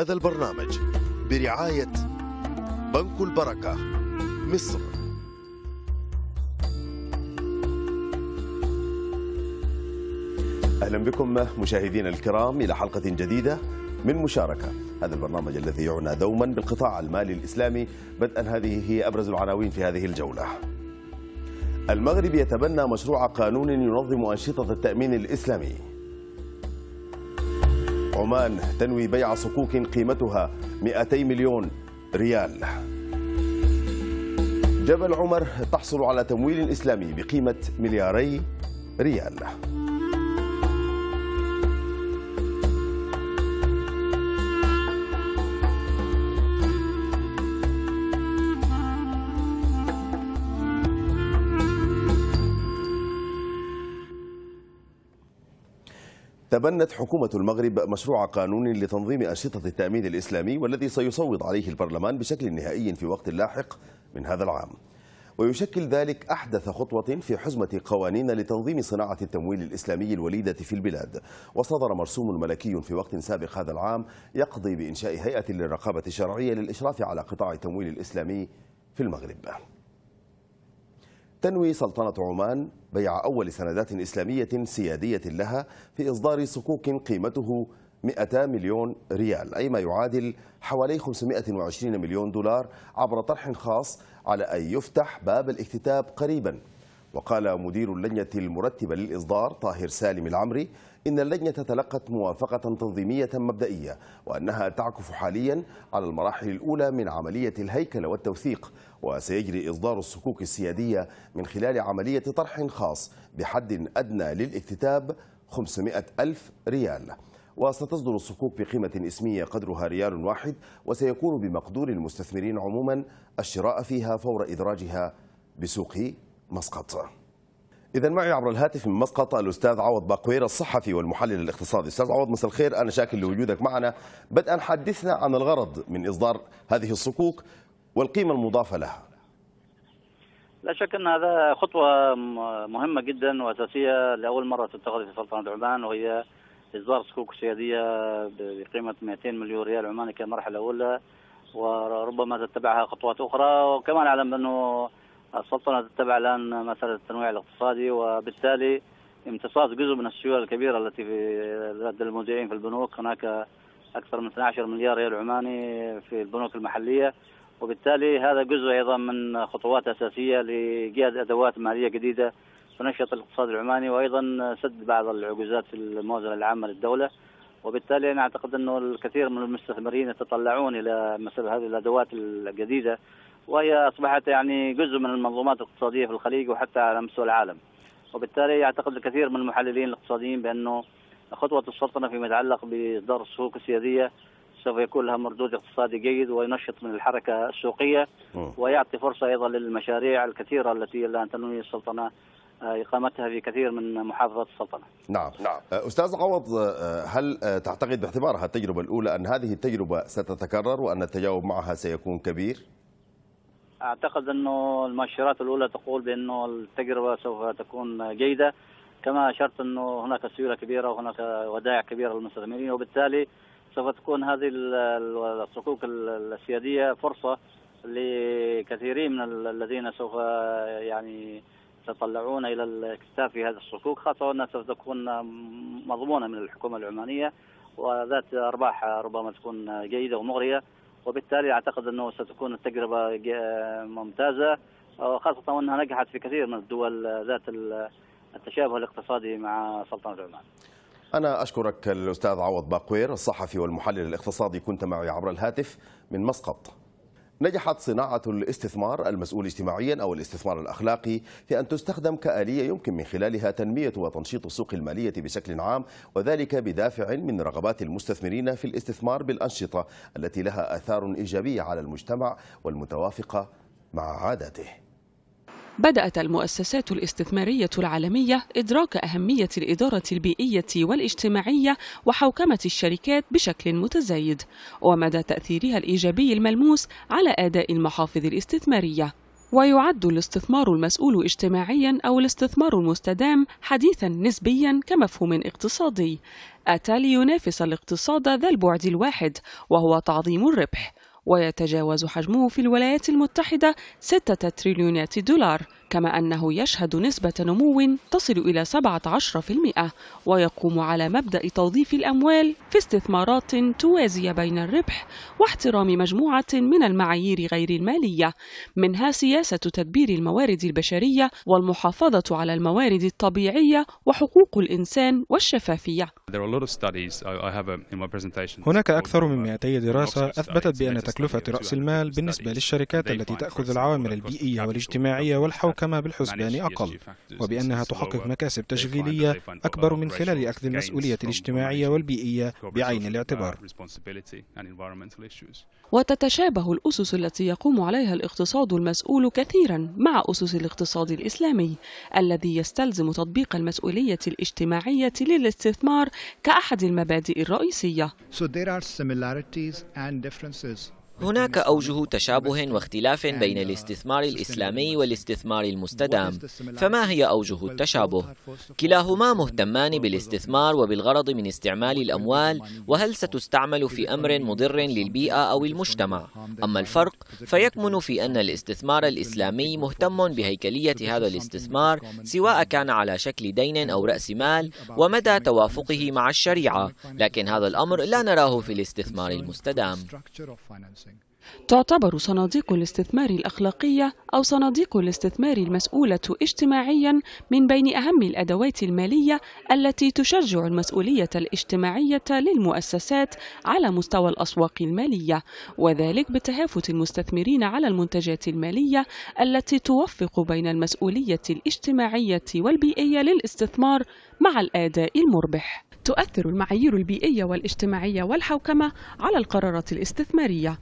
هذا البرنامج برعاية بنك البركة مصر أهلا بكم مشاهدينا الكرام إلى حلقة جديدة من مشاركة هذا البرنامج الذي يعنى دوما بالقطاع المالي الإسلامي بدءا هذه هي أبرز العناوين في هذه الجولة المغرب يتبنى مشروع قانون ينظم أنشطة التأمين الإسلامي عمان تنوي بيع صكوك قيمتها 200 مليون ريال جبل عمر تحصل على تمويل إسلامي بقيمة ملياري ريال تبنت حكومة المغرب مشروع قانون لتنظيم أنشطة التأمين الإسلامي والذي سيصوت عليه البرلمان بشكل نهائي في وقت لاحق من هذا العام ويشكل ذلك أحدث خطوة في حزمة قوانين لتنظيم صناعة التمويل الإسلامي الوليدة في البلاد وصدر مرسوم ملكي في وقت سابق هذا العام يقضي بإنشاء هيئة للرقابة الشرعية للإشراف على قطاع التمويل الإسلامي في المغرب تنوي سلطنة عمان بيع أول سندات إسلامية سيادية لها في إصدار صكوك قيمته 200 مليون ريال أي ما يعادل حوالي 520 مليون دولار عبر طرح خاص على أن يفتح باب الاكتتاب قريبا وقال مدير اللجنة المرتبة للإصدار طاهر سالم العمري إن اللجنة تلقت موافقة تنظيمية مبدئية وأنها تعكف حاليا على المراحل الأولى من عملية الهيكلة والتوثيق وسيجري إصدار الصكوك السيادية من خلال عملية طرح خاص بحد أدنى للاكتتاب 500 ألف ريال وستصدر الصكوك بقيمة اسمية قدرها ريال واحد وسيكون بمقدور المستثمرين عموما الشراء فيها فور إدراجها بسوق مسقط إذا معي عبر الهاتف من مسقط الأستاذ عوض باقوير الصحفي والمحلل الاقتصادي أستاذ عوض مساء الخير أنا شاكر لوجودك معنا بدءا حدثنا عن الغرض من إصدار هذه الصكوك والقيمة المضافة لها لا شك ان هذا خطوه مهمه جدا واساسيه لاول مره تتخذ في سلطنه عمان وهي اصدار صكوك سياديه بقيمه 200 مليون ريال عماني كمرحله اولى وربما تتبعها خطوات اخرى وكما نعلم انه السلطنه تتبع الان مساله التنويع الاقتصادي وبالتالي امتصاص جزء من السيوله الكبيره التي في لدى المودعين في البنوك هناك اكثر من 12 مليار ريال عماني في البنوك المحليه وبالتالي هذا جزء ايضا من خطوات اساسيه لايجاد ادوات ماليه جديده تنشط الاقتصاد العماني وايضا سد بعض العجوزات في الموازنه العامه للدوله وبالتالي انا اعتقد انه الكثير من المستثمرين يتطلعون الى مثل هذه الادوات الجديده وهي اصبحت يعني جزء من المنظومات الاقتصاديه في الخليج وحتى على مستوى العالم. وبالتالي يعتقد الكثير من المحللين الاقتصاديين بانه خطوه السلطنه فيما يتعلق باصدار السوق السياديه سوف يكون لها مردود اقتصادي جيد وينشط من الحركه السوقيه ويعطي فرصه ايضا للمشاريع الكثيره التي الان تنوي السلطنه آه، اقامتها في كثير من محافظات السلطنه. نعم نعم آه، استاذ عوض آه، هل تعتقد باعتبارها التجربه الاولى ان هذه التجربه ستتكرر وان التجاوب معها سيكون كبير؟ اعتقد انه المؤشرات الاولى تقول بانه التجربه سوف تكون جيده كما اشرت انه هناك سيوله كبيره وهناك ودائع كبيره للمستثمرين وبالتالي سوف تكون هذه الصكوك السياديه فرصه لكثيرين من الذين سوف يعني يتطلعون الى الاكتساب في هذه الصكوك خاصه انها سوف تكون مضمونه من الحكومه العمانيه وذات ارباح ربما تكون جيده ومغريه وبالتالي اعتقد انه ستكون التجربه آه، ممتازه وخاصه وانها نجحت في كثير من الدول ذات التشابه الاقتصادي مع سلطنه عمان. انا اشكرك الاستاذ عوض باقوير الصحفي والمحلل الاقتصادي كنت معي عبر الهاتف من مسقط. نجحت صناعة الاستثمار المسؤول اجتماعيا أو الاستثمار الأخلاقي في أن تستخدم كآلية يمكن من خلالها تنمية وتنشيط السوق المالية بشكل عام وذلك بدافع من رغبات المستثمرين في الاستثمار بالأنشطة التي لها آثار إيجابية على المجتمع والمتوافقة مع عاداته بدأت المؤسسات الاستثمارية العالمية إدراك أهمية الإدارة البيئية والاجتماعية وحوكمة الشركات بشكل متزايد ومدى تأثيرها الإيجابي الملموس على أداء المحافظ الاستثمارية ويعد الاستثمار المسؤول اجتماعيا او الاستثمار المستدام حديثا نسبيا كمفهوم اقتصادي اتى لينافس الاقتصاد ذا البعد الواحد وهو تعظيم الربح ويتجاوز حجمه في الولايات المتحدة 6 تريليونات دولار كما أنه يشهد نسبة نمو تصل إلى 17% ويقوم على مبدأ توظيف الأموال في استثمارات توازي بين الربح واحترام مجموعة من المعايير غير المالية منها سياسة تدبير الموارد البشرية والمحافظة على الموارد الطبيعية وحقوق الإنسان والشفافية هناك أكثر من 200 دراسة أثبتت بأن تكلفة رأس المال بالنسبة للشركات التي تأخذ العوامل البيئية والاجتماعية والحوكمة كما بالحسبان أقل وبأنها تحقق مكاسب تشغيلية أكبر من خلال أخذ المسؤولية الاجتماعية والبيئية بعين الاعتبار وتتشابه الأسس التي يقوم عليها الاقتصاد المسؤول كثيرا مع أسس الاقتصاد الإسلامي الذي يستلزم تطبيق المسؤولية الاجتماعية للاستثمار كأحد المبادئ الرئيسية. So there are similarities and differences هناك أوجه تشابه واختلاف بين الاستثمار الإسلامي والاستثمار المستدام فما هي أوجه التشابه؟ كلاهما مهتمان بالاستثمار وبالغرض من استعمال الأموال وهل ستستعمل في أمر مضر للبيئة أو المجتمع أما الفرق فيكمن في أن الاستثمار الإسلامي مهتم بهيكلية هذا الاستثمار سواء كان على شكل دين أو رأس مال ومدى توافقه مع الشريعة لكن هذا الأمر لا نراه في الاستثمار المستدام تعتبر صناديق الاستثمار الأخلاقية أو صناديق الاستثمار المسؤولة اجتماعياً من بين أهم الأدوات المالية التي تشجع المسؤولية الاجتماعية للمؤسسات على مستوى الأسواق المالية وذلك بتهافت المستثمرين على المنتجات المالية التي توفق بين المسؤولية الاجتماعية والبيئية للاستثمار مع الأداء المربح. تؤثر المعايير البيئية والاجتماعية والحوكمة على القرارات الاستثمارية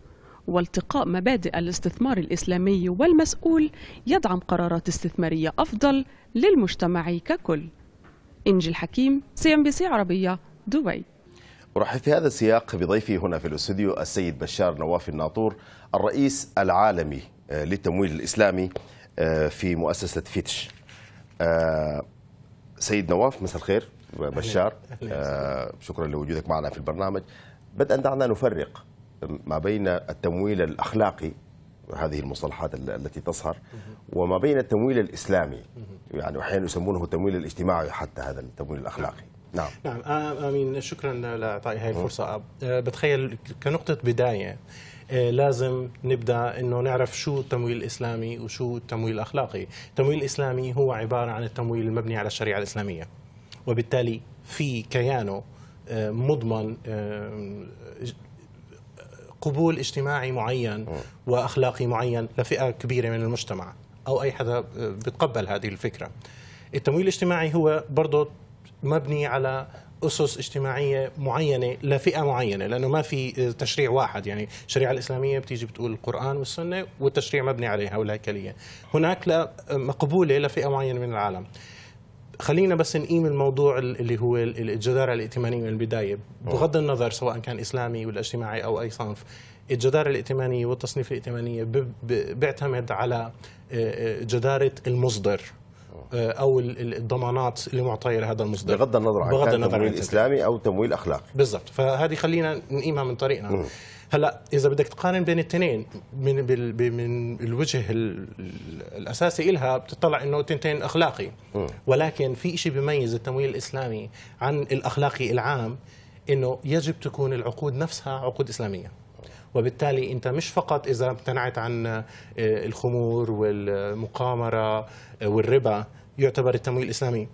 والتقاء مبادئ الاستثمار الإسلامي والمسؤول يدعم قرارات استثمارية أفضل للمجتمع ككل إنجي الحكيم سي ام بي سي عربية دبي ارحب في هذا السياق بضيفي هنا في الاستوديو السيد بشار نواف الناطور الرئيس العالمي آه، للتمويل الاسلامي آه، في مؤسسه فيتش. آه، سيد نواف مساء الخير بشار شكرا لوجودك معنا في البرنامج بدءا دعنا نفرق ما بين التمويل الأخلاقي هذه المصطلحات التي تظهر وما بين التمويل الإسلامي يعني أحيانا يسمونه التمويل الاجتماعي حتى هذا التمويل الأخلاقي نعم نعم امين شكرا لاعطائي هذه الفرصه آه، بتخيل كنقطه بدايه آه، لازم نبدا انه نعرف شو التمويل الاسلامي وشو التمويل الاخلاقي، التمويل الاسلامي هو عباره عن التمويل المبني على الشريعه الاسلاميه وبالتالي في كيانه آه، مضمن قبول اجتماعي معين واخلاقي معين لفئه كبيره من المجتمع او اي حدا بتقبل هذه الفكره التمويل الاجتماعي هو برضه مبني على اسس اجتماعيه معينه لفئه معينه لانه ما في تشريع واحد يعني الشريعه الاسلاميه بتيجي بتقول القران والسنه والتشريع مبني عليها والهيكليه هناك لا مقبوله لفئه معينه من العالم خلينا بس نقيم الموضوع اللي هو الجدارة الائتمانية من البداية بغض النظر سواء كان إسلامي ولا اجتماعي أو أي صنف الجدارة الائتمانية والتصنيف الائتمانية بيعتمد على آه، آه، جدارة المصدر آه، او الضمانات اللي معطيه لهذا المصدر بغض النظر عن بغض النظر تمويل عن اسلامي او تمويل اخلاقي بالضبط فهذه خلينا نقيمها من طريقنا مم. هلا اذا بدك تقارن بين الاثنين من من الوجه الاساسي إلها بتطلع انه تنتين اخلاقي ولكن في شيء بيميز التمويل الاسلامي عن الاخلاقي العام انه يجب تكون العقود نفسها عقود اسلاميه وبالتالي انت مش فقط اذا امتنعت عن آه، الخمور والمقامره آه، والربا يعتبر التمويل الاسلامي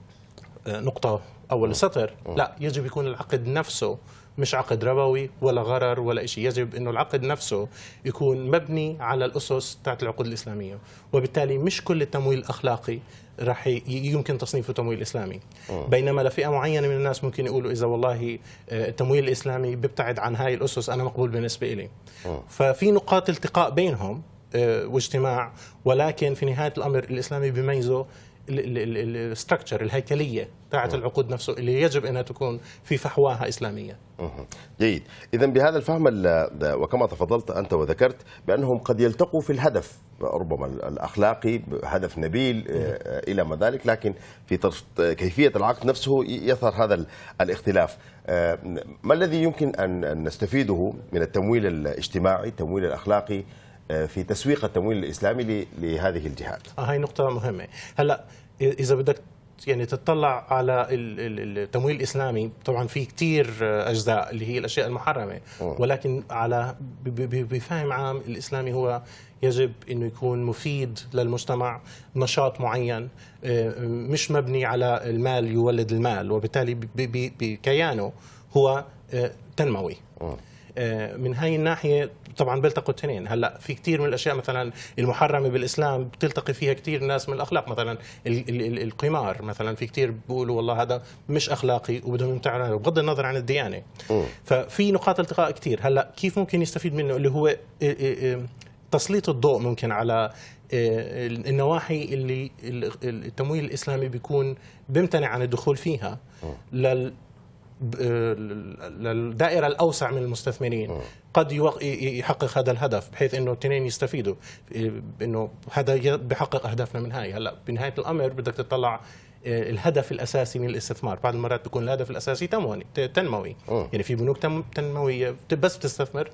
آه، نقطه أول سطر لا يجب يكون العقد نفسه مش عقد ربوي ولا غرر ولا شيء يجب انه العقد نفسه يكون مبني على الاسس تاعت العقود الاسلاميه وبالتالي مش كل التمويل الاخلاقي راح يمكن تصنيفه تمويل اسلامي أوه. بينما لفئه معينه من الناس ممكن يقولوا اذا والله آه، التمويل الاسلامي بيبتعد عن هاي الاسس انا مقبول بالنسبه إلي أوه. ففي نقاط التقاء بينهم آه، واجتماع ولكن في نهايه الامر الاسلامي بيميزه الستركتشر الهيكليه بتاعت العقود نفسه اللي يجب انها تكون في فحواها اسلاميه. جيد، اذا بهذا الفهم وكما تفضلت انت وذكرت بانهم قد يلتقوا في الهدف ربما الاخلاقي هدف نبيل آه، آه، الى ما ذلك لكن في كيفيه العقد نفسه يظهر هذا الاختلاف. آه، ما الذي يمكن ان نستفيده من التمويل الاجتماعي، التمويل الاخلاقي آه، في تسويق التمويل الاسلامي لهذه الجهات. آه، هاي نقطة مهمة، هلا إذا بدك يعني تطلع على التمويل الاسلامي طبعا في كثير آه، اجزاء اللي هي الاشياء المحرمه ولكن على بفهم عام الاسلامي هو يجب انه يكون مفيد للمجتمع نشاط معين مش مبني على المال يولد المال وبالتالي بكيانه هو تنموي آه، من هاي الناحيه طبعا بيلتقوا الاثنين هلا في كثير من الاشياء مثلا المحرمه بالاسلام بتلتقي فيها كثير ناس من الاخلاق مثلا القمار مثلا في كثير بيقولوا والله هذا مش اخلاقي وبدهم يمتنعوا بغض النظر عن الديانه م. ففي نقاط التقاء كثير هلا كيف ممكن يستفيد منه اللي هو آه، آه، تسليط الضوء ممكن على النواحي اللي التمويل الاسلامي بيكون بيمتنع عن الدخول فيها لل للدائرة الأوسع من المستثمرين آه. قد يحقق هذا الهدف بحيث أنه الاثنين يستفيدوا إيه، أنه هذا بحقق أهدافنا من هاي هلأ بنهاية الأمر بدك تطلع إيه، الهدف الاساسي من الاستثمار بعض المرات بيكون الهدف الاساسي تنموي, تنموي آه. يعني في بنوك تنمويه بس بتستثمر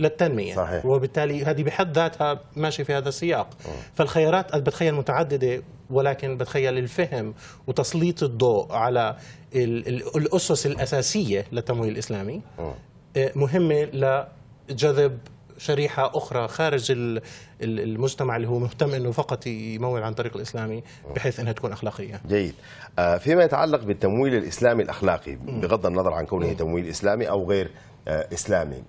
للتنميه صحيح. وبالتالي هذه بحد ذاتها ماشي في هذا السياق م. آه. فالخيارات بتخيل متعدده ولكن بتخيل الفهم وتسليط الضوء على الاسس الاساسيه للتمويل الاسلامي آه. آه، مهمه لجذب شريحة أخرى خارج المجتمع اللي هو مهتم أنه فقط يمول عن طريق الإسلامي آه. بحيث أنها تكون أخلاقية جيد فيما يتعلق بالتمويل الإسلامي الأخلاقي بغض النظر عن كونه تمويل إسلامي أو غير آه، إسلامي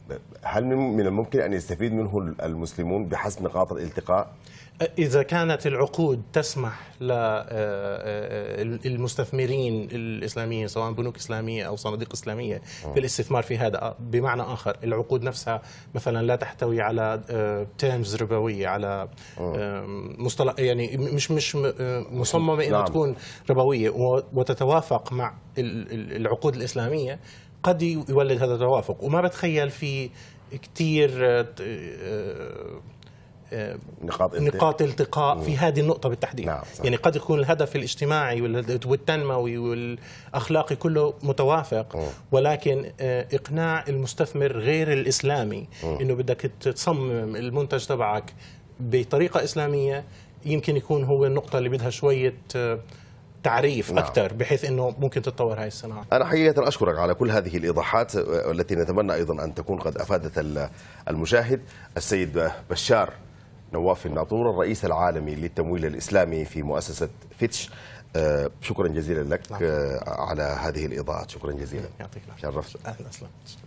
هل من الممكن أن يستفيد منه المسلمون بحسب نقاط الالتقاء؟ آه، إذا كانت العقود تسمح للمستثمرين آه، الإسلاميين سواء بنوك إسلامية أو صناديق إسلامية بالاستثمار في هذا بمعنى آخر العقود نفسها مثلا لا تحتوي على تيرمز ربوية على مصطلح يعني مش مش مصممة أنها نعم. تكون ربوية وتتوافق مع العقود الإسلامية قد يولد هذا التوافق وما بتخيل في كثير آه، آه، نقاط التقاء, نقاط التقاء في هذه النقطة بالتحديد نعم يعني قد يكون الهدف الاجتماعي والتنموي والأخلاقي كله متوافق ولكن آه، إقناع المستثمر غير الإسلامي أنه بدك تصمم المنتج تبعك بطريقة إسلامية يمكن يكون هو النقطة اللي بدها شوية تعريف نعم. اكثر بحيث انه ممكن تتطور هذه الصناعه انا حقيقه اشكرك على كل هذه الايضاحات والتي آه، نتمنى ايضا ان تكون قد افادت المشاهد السيد بشار نواف الناطور الرئيس العالمي للتمويل الاسلامي في مؤسسه فيتش آه، شكرا جزيلا لك نعم. آه، على هذه الاضاءات شكرا جزيلا يعطيك العافيه شرفت اهلا وسهلا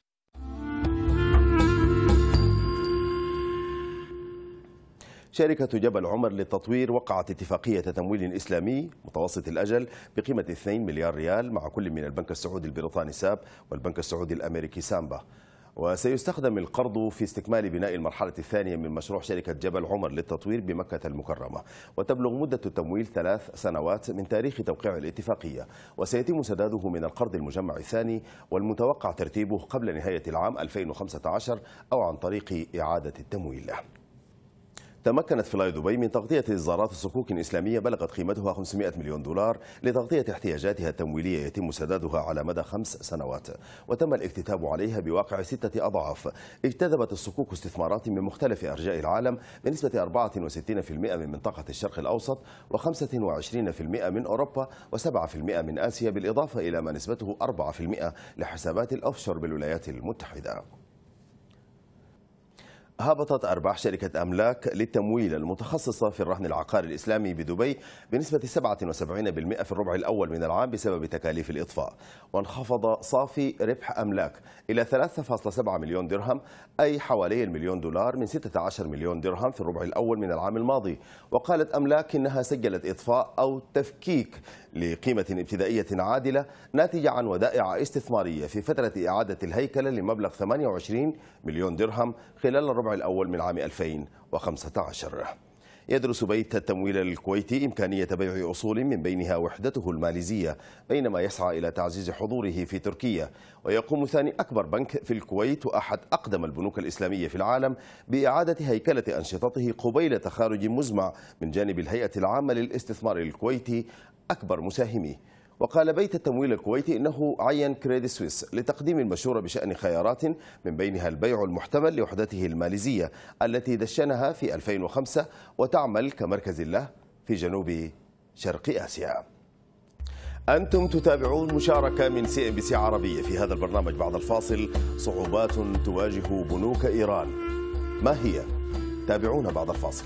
شركة جبل عمر للتطوير وقعت اتفاقية تمويل إسلامي متوسط الأجل بقيمة 2 مليار ريال مع كل من البنك السعودي البريطاني ساب والبنك السعودي الأمريكي سامبا وسيستخدم القرض في استكمال بناء المرحلة الثانية من مشروع شركة جبل عمر للتطوير بمكة المكرمة وتبلغ مدة التمويل ثلاث سنوات من تاريخ توقيع الاتفاقية وسيتم سداده من القرض المجمع الثاني والمتوقع ترتيبه قبل نهاية العام 2015 أو عن طريق إعادة التمويل تمكنت فلاي دبي من تغطية إصدارات صكوك إسلامية بلغت قيمتها 500 مليون دولار لتغطية احتياجاتها التمويلية يتم سدادها على مدى خمس سنوات وتم الاكتتاب عليها بواقع ستة أضعاف اجتذبت الصكوك استثمارات من مختلف أرجاء العالم بنسبة 64% من منطقة الشرق الأوسط و25% من أوروبا و7% من آسيا بالإضافة إلى ما نسبته 4% لحسابات الأوفشور بالولايات المتحدة هبطت أرباح شركة أملاك للتمويل المتخصصة في الرهن العقاري الإسلامي بدبي بنسبة 77% في الربع الأول من العام بسبب تكاليف الإطفاء وانخفض صافي ربح أملاك إلى 3.7 مليون درهم أي حوالي المليون دولار من 16 مليون درهم في الربع الأول من العام الماضي وقالت أملاك إنها سجلت إطفاء أو تفكيك لقيمة ابتدائية عادلة ناتجة عن ودائع استثمارية في فترة إعادة الهيكلة لمبلغ 28 مليون درهم خلال الربع الأول من عام 2015 يدرس بيت التمويل الكويتي إمكانية بيع أصول من بينها وحدته الماليزية بينما يسعى إلى تعزيز حضوره في تركيا ويقوم ثاني أكبر بنك في الكويت وأحد أقدم البنوك الإسلامية في العالم بإعادة هيكلة أنشطته قبيل تخارج مزمع من جانب الهيئة العامة للاستثمار الكويتي أكبر مساهميه وقال بيت التمويل الكويتي إنه عين كريدي سويس لتقديم المشورة بشأن خيارات من بينها البيع المحتمل لوحدته الماليزية التي دشنها في 2005 وتعمل كمركز له في جنوب شرق آسيا أنتم تتابعون مشاركة من سي ام بي سي عربية في هذا البرنامج بعد الفاصل صعوبات تواجه بنوك إيران ما هي؟ تابعونا بعد الفاصل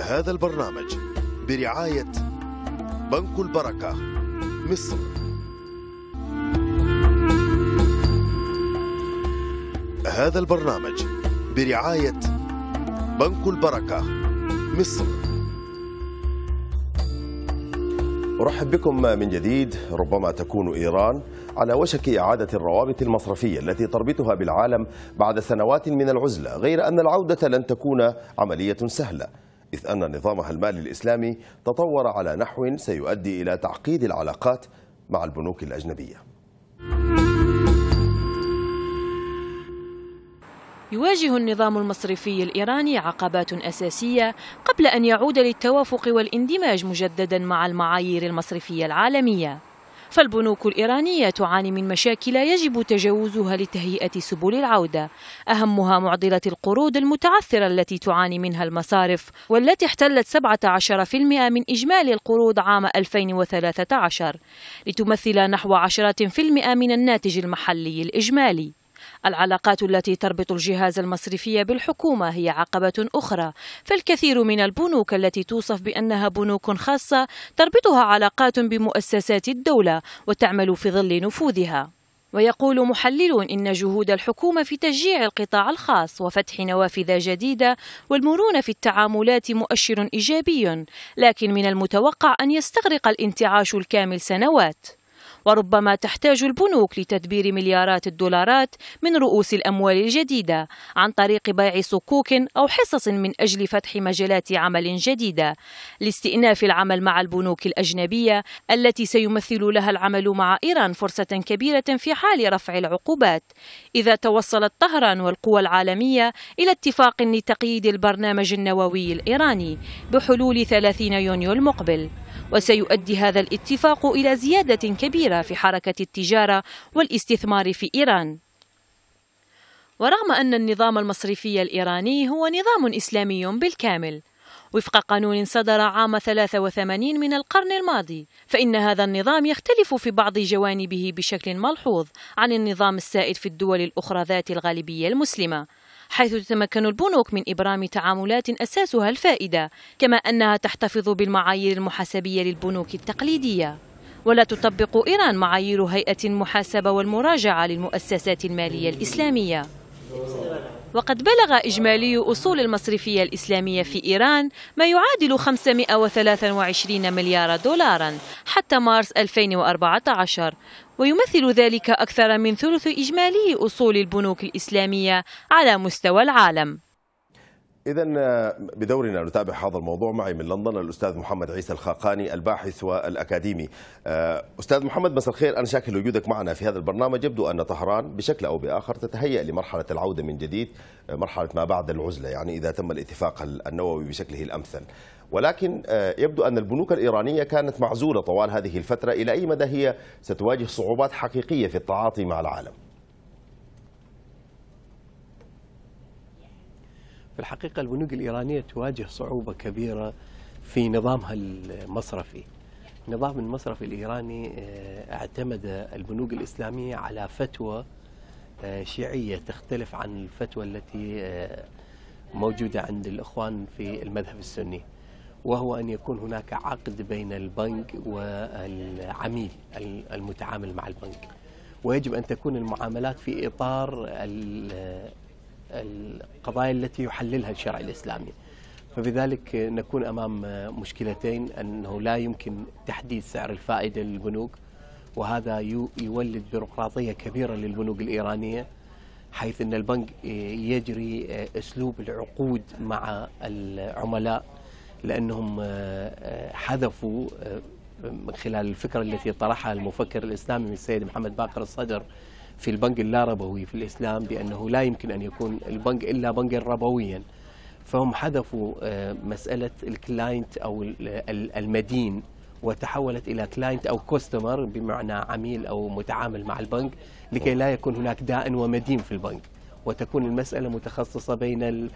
هذا البرنامج برعاية بنك البركة مصر هذا البرنامج برعاية بنك البركة مصر أرحب بكم من جديد ربما تكون إيران على وشك إعادة الروابط المصرفية التي تربطها بالعالم بعد سنوات من العزلة غير أن العودة لن تكون عملية سهلة إذ أن نظامها المالي الإسلامي تطور على نحو سيؤدي إلى تعقيد العلاقات مع البنوك الأجنبية يواجه النظام المصرفي الإيراني عقبات أساسية قبل أن يعود للتوافق والاندماج مجددا مع المعايير المصرفية العالمية فالبنوك الإيرانية تعاني من مشاكل يجب تجاوزها لتهيئة سبل العودة أهمها معضلة القروض المتعثرة التي تعاني منها المصارف والتي احتلت 17% من إجمالي القروض عام 2013 لتمثل نحو 10% من الناتج المحلي الإجمالي العلاقات التي تربط الجهاز المصرفي بالحكومة هي عقبة أخرى فالكثير من البنوك التي توصف بأنها بنوك خاصة تربطها علاقات بمؤسسات الدولة وتعمل في ظل نفوذها ويقول محلل إن جهود الحكومة في تشجيع القطاع الخاص وفتح نوافذ جديدة والمرونة في التعاملات مؤشر إيجابي لكن من المتوقع أن يستغرق الانتعاش الكامل سنوات وربما تحتاج البنوك لتدبير مليارات الدولارات من رؤوس الأموال الجديدة عن طريق بيع صكوك أو حصص من أجل فتح مجالات عمل جديدة لاستئناف العمل مع البنوك الأجنبية التي سيمثل لها العمل مع إيران فرصة كبيرة في حال رفع العقوبات إذا توصلت طهران والقوى العالمية إلى اتفاق لتقييد البرنامج النووي الإيراني بحلول 30 يونيو المقبل وسيؤدي هذا الاتفاق إلى زيادة كبيرة في حركة التجارة والاستثمار في إيران ورغم أن النظام المصرفي الإيراني هو نظام إسلامي بالكامل وفق قانون صدر عام 83 من القرن الماضي فإن هذا النظام يختلف في بعض جوانبه بشكل ملحوظ عن النظام السائد في الدول الأخرى ذات الغالبية المسلمة حيث تتمكن البنوك من إبرام تعاملات أساسها الفائدة كما أنها تحتفظ بالمعايير المحاسبية للبنوك التقليدية ولا تطبق إيران معايير هيئة المحاسبة والمراجعة للمؤسسات المالية الإسلامية وقد بلغ إجمالي أصول المصرفية الإسلامية في إيران ما يعادل 523 مليار دولارا حتى مارس 2014 ويمثل ذلك أكثر من ثلث إجمالي أصول البنوك الإسلامية على مستوى العالم إذا بدورنا نتابع هذا الموضوع معي من لندن الأستاذ محمد عيسى الخاقاني الباحث والأكاديمي آه، أستاذ محمد مساء الخير أنا شاكر وجودك معنا في هذا البرنامج يبدو أن طهران بشكل أو بآخر تتهيأ لمرحلة العودة من جديد مرحلة ما بعد العزلة يعني إذا تم الاتفاق النووي بشكله الأمثل ولكن آه، يبدو أن البنوك الإيرانية كانت معزولة طوال هذه الفترة إلى أي مدى هي ستواجه صعوبات حقيقية في التعاطي مع العالم في الحقيقة البنوك الإيرانية تواجه صعوبة كبيرة في نظامها المصرفي نظام المصرف الإيراني آه، اعتمد البنوك الإسلامية على فتوى آه، شيعية تختلف عن الفتوى التي موجودة عند الإخوان في المذهب السني وهو أن يكون هناك عقد بين البنك والعميل المتعامل مع البنك ويجب أن تكون المعاملات في إطار القضايا التي يحللها الشرع الإسلامي فبذلك نكون أمام مشكلتين أنه لا يمكن تحديد سعر الفائدة للبنوك وهذا يولد بيروقراطية كبيرة للبنوك الإيرانية حيث أن البنك يجري أسلوب العقود مع العملاء لأنهم آه، آه، حذفوا من آه، خلال الفكرة التي طرحها المفكر الإسلامي السيد محمد باقر الصدر في البنك اللاربوي في الإسلام بأنه لا يمكن أن يكون البنك إلا بنكا ربويا فهم حذفوا مسألة الكلاينت أو المدين وتحولت الى كلاينت او كوستمر بمعنى عميل او متعامل مع البنك لكي لا يكون هناك دائن ومدين في البنك وتكون المساله متخصصه بين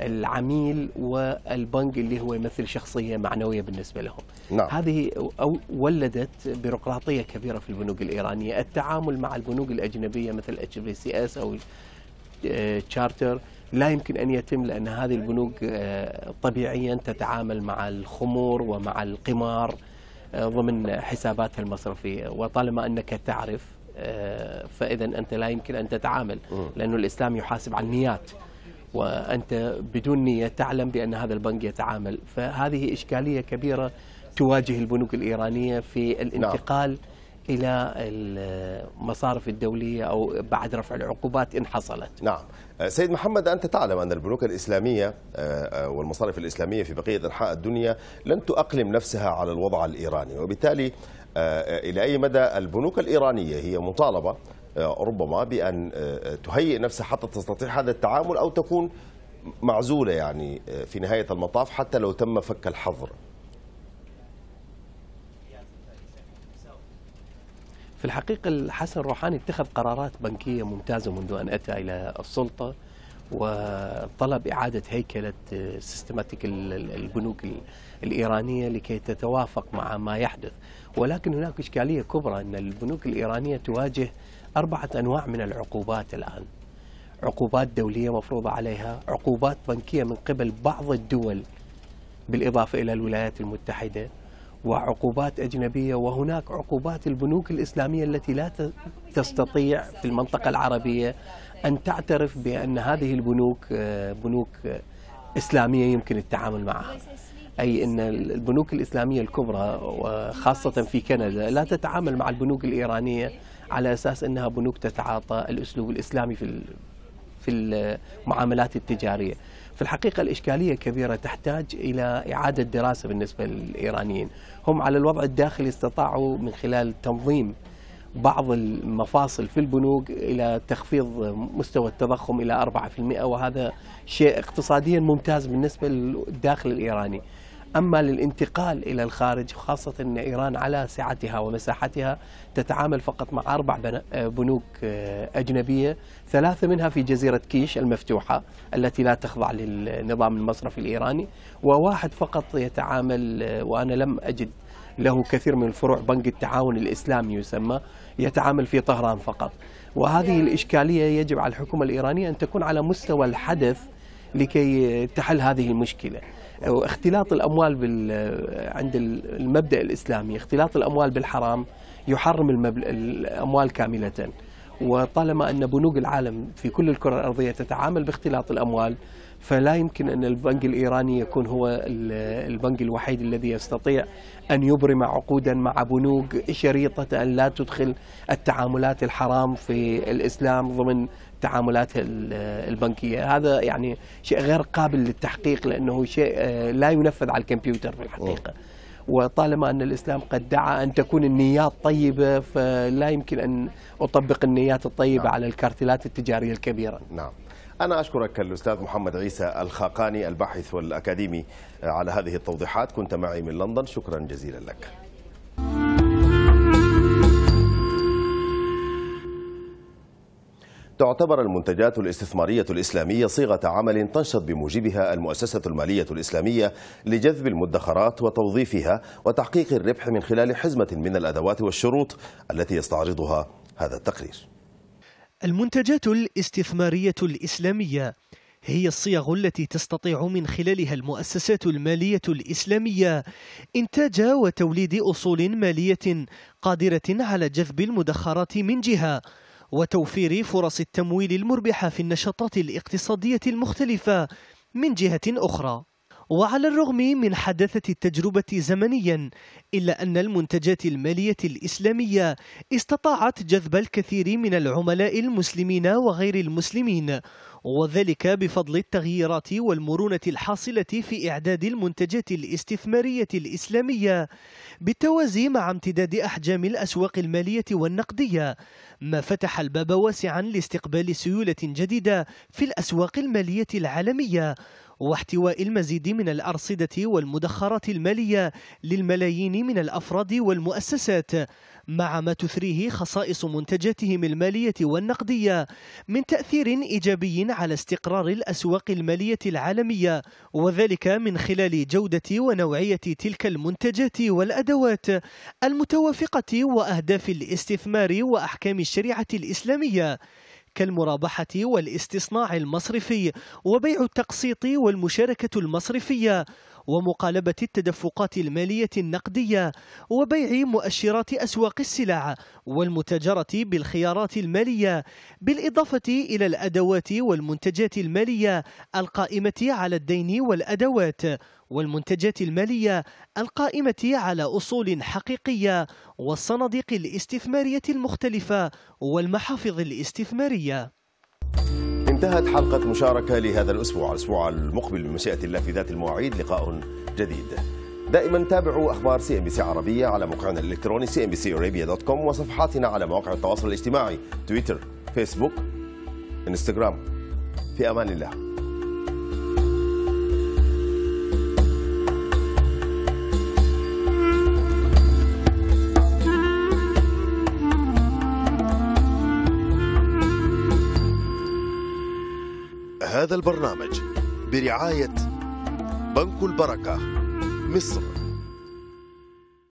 العميل والبنك اللي هو يمثل شخصيه معنويه بالنسبه لهم. نعم. هذه أو ولدت بيروقراطيه كبيره في البنوك الايرانيه، التعامل مع البنوك الاجنبيه مثل اتش بي سي اس او تشارتر آه، لا يمكن ان يتم لان هذه البنوك آه، طبيعيا تتعامل مع الخمور ومع القمار آه، ضمن حساباتها المصرفيه، وطالما انك تعرف فاذا انت لا يمكن ان تتعامل لانه الاسلام يحاسب على النيات. وأنت بدون نية تعلم بأن هذا البنك يتعامل فهذه إشكالية كبيرة تواجه البنوك الإيرانية في نعم. الانتقال نعم. إلى المصارف الدولية أو بعد رفع العقوبات إن حصلت نعم آه، سيد محمد أنت تعلم أن البنوك الإسلامية آه، آه، والمصارف الإسلامية في بقية أنحاء الدنيا لن تؤقلم نفسها على الوضع الإيراني وبالتالي إلى أي مدى البنوك الإيرانية هي مطالبة ربما بأن آه، آه، تهيئ نفسها حتى تستطيع هذا التعامل أو تكون معزولة يعني آه، في نهاية المطاف حتى لو تم فك الحظر في الحقيقة الحسن الروحاني اتخذ قرارات بنكية ممتازة منذ أن أتى إلى السلطة وطلب إعادة هيكلة سيستماتيك البنوك الإيرانية لكي تتوافق مع ما يحدث ولكن هناك إشكالية كبرى أن البنوك الإيرانية تواجه أربعة أنواع من العقوبات الآن عقوبات دولية مفروضة عليها عقوبات بنكية من قبل بعض الدول بالإضافة إلى الولايات المتحدة وعقوبات أجنبية وهناك عقوبات البنوك الإسلامية التي لا تستطيع في المنطقة العربية أن تعترف بأن هذه البنوك آه، بنوك آه، إسلامية يمكن التعامل معها أي أن البنوك الإسلامية الكبرى وخاصة في كندا لا تتعامل مع البنوك الإيرانية على أساس أنها بنوك تتعاطى الأسلوب الإسلامي في في المعاملات التجارية في الحقيقة الإشكالية كبيرة تحتاج إلى إعادة دراسة بالنسبة للإيرانيين هم على الوضع الداخلي استطاعوا من خلال تنظيم بعض المفاصل في البنوك إلى تخفيض مستوى التضخم إلى 4% وهذا شيء اقتصاديا ممتاز بالنسبة للداخل الإيراني أما للانتقال إلى الخارج خاصة أن إيران على سعتها ومساحتها تتعامل فقط مع أربع آه، بنوك آه، أجنبية ثلاثة منها في جزيرة كيش المفتوحة التي لا تخضع للنظام المصرفي الإيراني وواحد فقط يتعامل آه، وأنا لم أجد له كثير من الفروع بنك التعاون الإسلامي يسمى يتعامل في طهران فقط وهذه الإشكالية يجب على الحكومة الإيرانية أن تكون على مستوى الحدث لكي تحل هذه المشكله واختلاط الأموال بال... عند المبدأ الإسلامي اختلاط الأموال بالحرام يحرم المبل... الأموال كاملة وطالما أن بنوك العالم في كل الكرة الأرضية تتعامل باختلاط الأموال فلا يمكن أن البنك الإيراني يكون هو البنك الوحيد الذي يستطيع أن يبرم عقودا مع بنوك شريطة أن لا تدخل التعاملات الحرام في الإسلام ضمن التعاملات البنكيه، هذا يعني شيء غير قابل للتحقيق لانه شيء آه، لا ينفذ على الكمبيوتر في الحقيقه. وطالما ان الاسلام قد دعا ان تكون النيات طيبه فلا يمكن ان اطبق النيات الطيبه نعم. على الكارتلات التجاريه الكبيره. نعم. أنا أشكرك الأستاذ محمد عيسى الخاقاني الباحث والأكاديمي آه، على هذه التوضيحات كنت معي من لندن شكرا جزيلا لك تعتبر المنتجات الاستثمارية الإسلامية صيغة عمل تنشط بموجبها المؤسسة المالية الإسلامية لجذب المدخرات وتوظيفها وتحقيق الربح من خلال حزمة من الأدوات والشروط التي يستعرضها هذا التقرير المنتجات الاستثمارية الإسلامية هي الصيغ التي تستطيع من خلالها المؤسسات المالية الإسلامية إنتاج وتوليد أصول مالية قادرة على جذب المدخرات من جهة وتوفير فرص التمويل المربحة في النشاطات الاقتصادية المختلفة من جهة أخرى وعلى الرغم من حدثة التجربة زمنيا إلا أن المنتجات المالية الإسلامية استطاعت جذب الكثير من العملاء المسلمين وغير المسلمين وذلك بفضل التغييرات والمرونة الحاصلة في إعداد المنتجات الاستثمارية الإسلامية بالتوازي مع امتداد أحجام الأسواق المالية والنقدية ما فتح الباب واسعا لاستقبال سيولة جديدة في الأسواق المالية العالمية واحتواء المزيد من الأرصدة والمدخرات المالية للملايين من الأفراد والمؤسسات مع ما تثريه خصائص منتجاتهم المالية والنقدية من تأثير إيجابي على استقرار الأسواق المالية العالمية وذلك من خلال جودة ونوعية تلك المنتجات والأدوات المتوافقة وأهداف الاستثمار وأحكام الشريعة الإسلامية كالمرابحة والاستصناع المصرفي وبيع التقسيط والمشاركة المصرفية ومقالبة التدفقات المالية النقدية وبيع مؤشرات أسواق السلع والمتاجرة بالخيارات المالية بالإضافة إلى الأدوات والمنتجات المالية القائمة على الدين والأدوات والمنتجات المالية القائمة على أصول حقيقية والصناديق الاستثمارية المختلفة والمحافظ الاستثمارية. انتهت حلقة مشاركة لهذا الأسبوع الأسبوع المقبل بمشيئة الله في ذات المواعيد لقاء جديد دائما تابعوا أخبار سي ام بي سي عربية على موقعنا الإلكتروني سي ام بي سي أرابيا دوت كوم وصفحاتنا على مواقع التواصل الاجتماعي تويتر فيسبوك انستغرام في أمان الله هذا البرنامج برعاية بنك البركة مصر